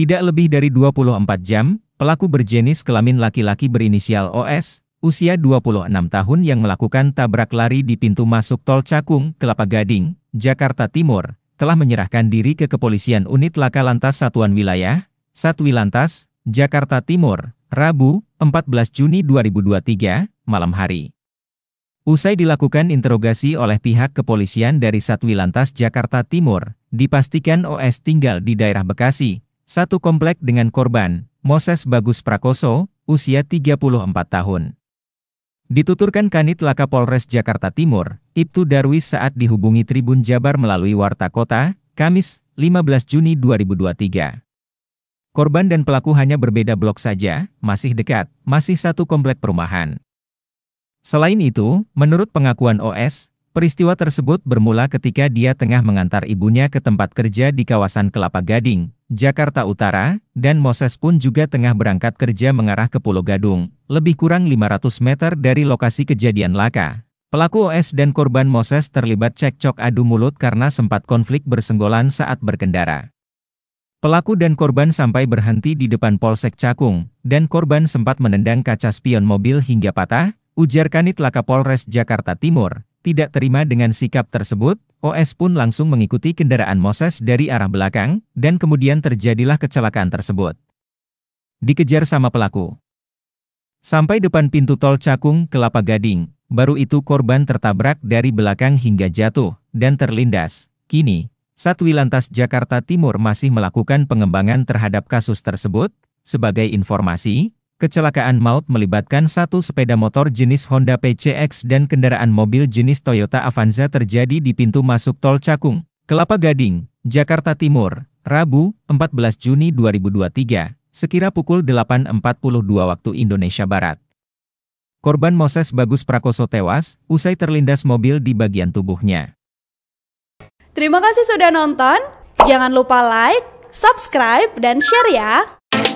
Tidak lebih dari 24 jam, pelaku berjenis kelamin laki-laki berinisial OS, usia 26 tahun yang melakukan tabrak lari di pintu masuk Tol Cakung, Kelapa Gading, Jakarta Timur, telah menyerahkan diri ke Kepolisian Unit Laka Lantas Satuan Wilayah, Satwilantas Jakarta Timur, Rabu, 14 Juni 2023, malam hari. Usai dilakukan interogasi oleh pihak kepolisian dari Satwilantas Jakarta Timur, dipastikan OS tinggal di daerah Bekasi, satu komplek dengan korban, Moses Bagus Prakoso, usia 34 tahun. Dituturkan Kanit Laka Polres Jakarta Timur, Ibtu Darwis saat dihubungi Tribun Jabar melalui Warta Kota, Kamis, 15 Juni 2023. Korban dan pelaku hanya berbeda blok saja, masih dekat, masih satu komplek perumahan. Selain itu, menurut pengakuan OS, peristiwa tersebut bermula ketika dia tengah mengantar ibunya ke tempat kerja di kawasan Kelapa Gading, Jakarta Utara, dan Moses pun juga tengah berangkat kerja mengarah ke Pulau Gadung, lebih kurang 500 meter dari lokasi kejadian laka. Pelaku OS dan korban Moses terlibat cekcok adu mulut karena sempat konflik bersenggolan saat berkendara. Pelaku dan korban sampai berhenti di depan Polsek Cakung, dan korban sempat menendang kaca spion mobil hingga patah, Ujar Kanit Laka Polres Jakarta Timur, tidak terima dengan sikap tersebut, OS pun langsung mengikuti kendaraan Moses dari arah belakang, dan kemudian terjadilah kecelakaan tersebut. Dikejar sama pelaku. Sampai depan pintu tol Cakung, Kelapa Gading, baru itu korban tertabrak dari belakang hingga jatuh, dan terlindas. Kini, Satwilantas Jakarta Timur masih melakukan pengembangan terhadap kasus tersebut. Sebagai informasi, Kecelakaan maut melibatkan satu sepeda motor jenis Honda PCX dan kendaraan mobil jenis Toyota Avanza terjadi di pintu masuk tol Cakung, Kelapa Gading, Jakarta Timur, Rabu, 14 Juni 2023, sekira pukul 8.42 waktu Indonesia Barat. Korban Moses Bagus Prakoso tewas, usai terlindas mobil di bagian tubuhnya. Terima kasih sudah nonton, jangan lupa like, subscribe, dan share ya!